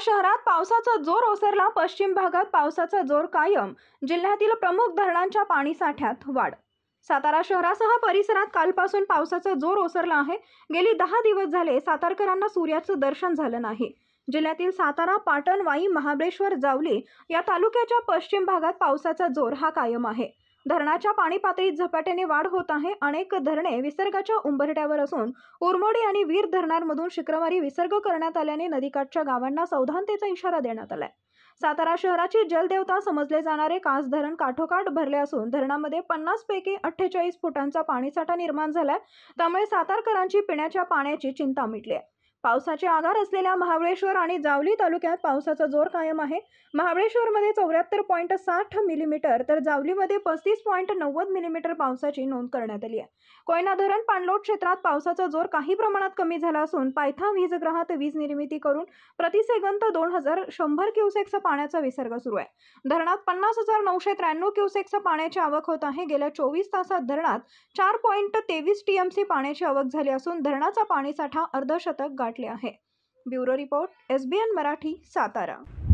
शहरात पावसाचा जोर ओसरला पश्चिम भागात पावसाचा जोर कायम जिल्ह्यातील प्रमुख धरणांच्या पाणीसाठ्यात वाढ सातारा शहरासह परिसरात कालपासून पावसाचा जोर ओसरला आहे गेली दहा दिवस झाले सातारकरांना सूर्याचं दर्शन झालं नाही जिल्ह्यातील सातारा पाटण वाई महाबळेश्वर जावली या तालुक्याच्या पश्चिम भागात पावसाचा जोर हा कायम आहे धरणाच्या पाणी पातळीत झपाट्याने वाढ होत आहे अनेक धरणे विसर्गाच्या उंबरट्यावर असून उरमोडी आणि वीर धरणांमधून शुक्रवारी विसर्ग करण्यात आल्याने नदीकाठच्या गावांना सावधानतेचा इशारा देण्यात आलाय सातारा शहराची जलदेवता समजले जाणारे कास धरण काठोकाठ भरले असून धरणामध्ये पन्नास पैकी अठ्ठेचाळीस फुटांचा पाणीसाठा निर्माण झालाय त्यामुळे सातारकरांची पिण्याच्या पाण्याची चिंता मिटली आहे पावसाचे आधार असलेल्या महाबळेश्वर आणि जावली तालुक्यात पावसाचा जोर कायम आहे महाबळेश्वरमध्ये चौऱ्याहत्तर पॉईंट साठ मिलीमीटर तर जावलीमध्ये पस्तीस पॉईंट नव्वद मिलीमीटर पावसाची नोंद करण्यात आली आहे कोयना धरण पाणलोट क्षेत्रात पावसाचा जोर काही प्रमाणात कमी झाला असून पायथा वीजग्रहात वीज निर्मिती करून प्रतिसेकंद दोन हजार शंभर क्युसेकचा पाण्याचा विसर्ग सुरू आहे धरणात पन्नास हजार नऊशे त्र्याण्णव क्युसेकचा पाण्याची आवक होत आहे गेल्या चोवीस तासात धरणात चार पॉईंट तेवीस टीएमसी पाण्याची आवक झाली असून धरणाचा पाणीसाठा अर्धशतक गाठ है आहे bureau report SBN Marathi Satara